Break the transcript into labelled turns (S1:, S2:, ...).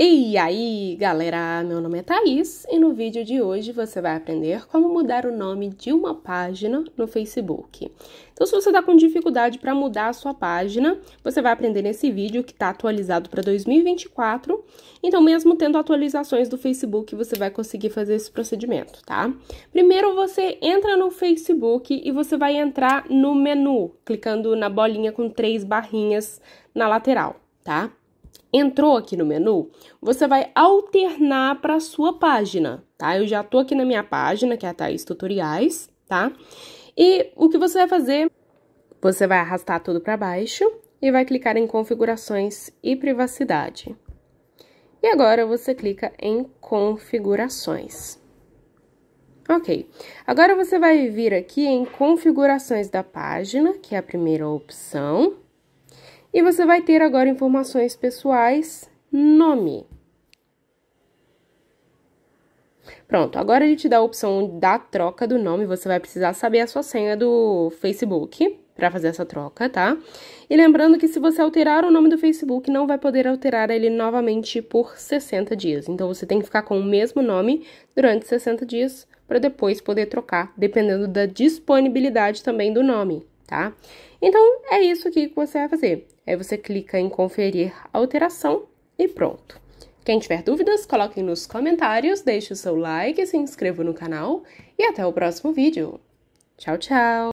S1: E aí, galera, meu nome é Thaís e no vídeo de hoje você vai aprender como mudar o nome de uma página no Facebook. Então, se você está com dificuldade para mudar a sua página, você vai aprender nesse vídeo que está atualizado para 2024. Então, mesmo tendo atualizações do Facebook, você vai conseguir fazer esse procedimento, tá? Primeiro, você entra no Facebook e você vai entrar no menu, clicando na bolinha com três barrinhas na lateral, tá? Entrou aqui no menu, você vai alternar para a sua página, tá? Eu já tô aqui na minha página, que é a Thaís Tutoriais, tá? E o que você vai fazer? Você vai arrastar tudo para baixo e vai clicar em configurações e privacidade. E agora você clica em configurações. Ok, agora você vai vir aqui em configurações da página, que é a primeira opção. E você vai ter agora informações pessoais, nome. Pronto, agora ele te dá a opção da troca do nome, você vai precisar saber a sua senha do Facebook para fazer essa troca, tá? E lembrando que se você alterar o nome do Facebook, não vai poder alterar ele novamente por 60 dias. Então você tem que ficar com o mesmo nome durante 60 dias para depois poder trocar, dependendo da disponibilidade também do nome tá? Então, é isso aqui que você vai fazer. Aí você clica em conferir alteração e pronto. Quem tiver dúvidas, coloquem nos comentários, deixe o seu like, se inscreva no canal e até o próximo vídeo. Tchau, tchau!